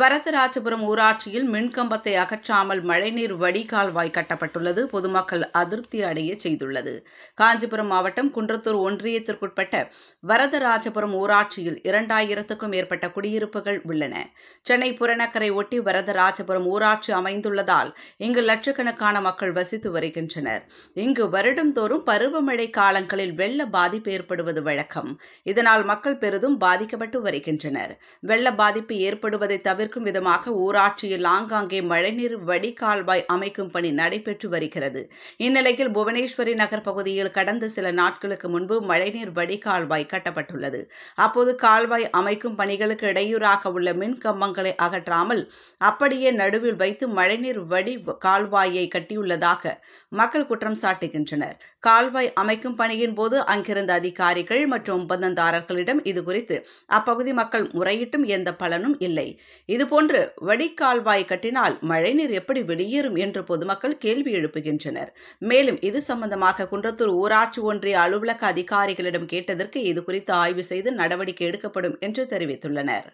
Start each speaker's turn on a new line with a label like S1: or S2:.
S1: வரதராஜபுரம் ஊராட்சியில் மின்கம்பத்தை அகற்றாமல் மழைநீர் வடிகால்வாய் கட்டப்பட்டுள்ளது பொதுமக்கள் அதிருப்தி அடைய செய்துள்ளது காஞ்சிபுரம் மாவட்டம் குன்றத்தூர் ஒன்றியத்திற்குட்பட்ட வரதராஜபுரம் ஊராட்சியில் இரண்டாயிரத்துக்கும் மேற்பட்ட குடியிருப்புகள் உள்ளன சென்னை புறநகரை ஒட்டி வரதராஜபுரம் ஊராட்சி அமைந்துள்ளதால் இங்கு லட்சக்கணக்கான மக்கள் வசித்து வருகின்றனர் இங்கு வருடந்தோறும் பருவமழை காலங்களில் வெள்ள பாதிப்பு ஏற்படுவது வழக்கம் இதனால் மக்கள் பெரிதும் பாதிக்கப்பட்டு வருகின்றனர் வெள்ள பாதிப்பு ஏற்படுவதை தவிர்க்கும் விதமாக ஊராட்சியில் ஆங்காங்கே மழைநீர் வடிகால்வாய் அமைக்கும் பணி நடைபெற்று வருகிறது இந்நிலையில் புவனேஸ்வரி நகர் பகுதியில் கடந்த சில நாட்களுக்கு முன்பு மழைநீர் வடிகால்வாய் கட்டப்பட்டுள்ளது அப்போது கால்வாய் அமைக்கும் பணிகளுக்கு இடையூறாக உள்ள மின் கம்பங்களை அகற்றாமல் அப்படியே நடுவில் வைத்து மழைநீர் வடி கால்வாயை கட்டியுள்ளதாக மக்கள் குற்றம் சாட்டுகின்றனர் கால்வாய் அமைக்கும் பணியின் போது அங்கிருந்த அதிகாரிகள் மற்றும் ஒப்பந்ததாரர்களிடம் இதுகுறித்து அப்பகுதி மக்கள் முறையிட்டும் எந்த பலனும் இல்லை இதுபோன்று வடிகால்வாய் கட்டினால் மழைநீர் எப்படி வெளியேறும் என்று பொதுமக்கள் கேள்வி எழுப்புகின்றனர் மேலும் இது சம்பந்தமாக குன்றத்தூர் ஊராட்சி ஒன்றிய அலுவலக அதிகாரிகளிடம் கேட்டதற்கு இது குறித்து ஆய்வு செய்து நடவடிக்கை எடுக்கப்படும் என்று தெரிவித்துள்ளனர்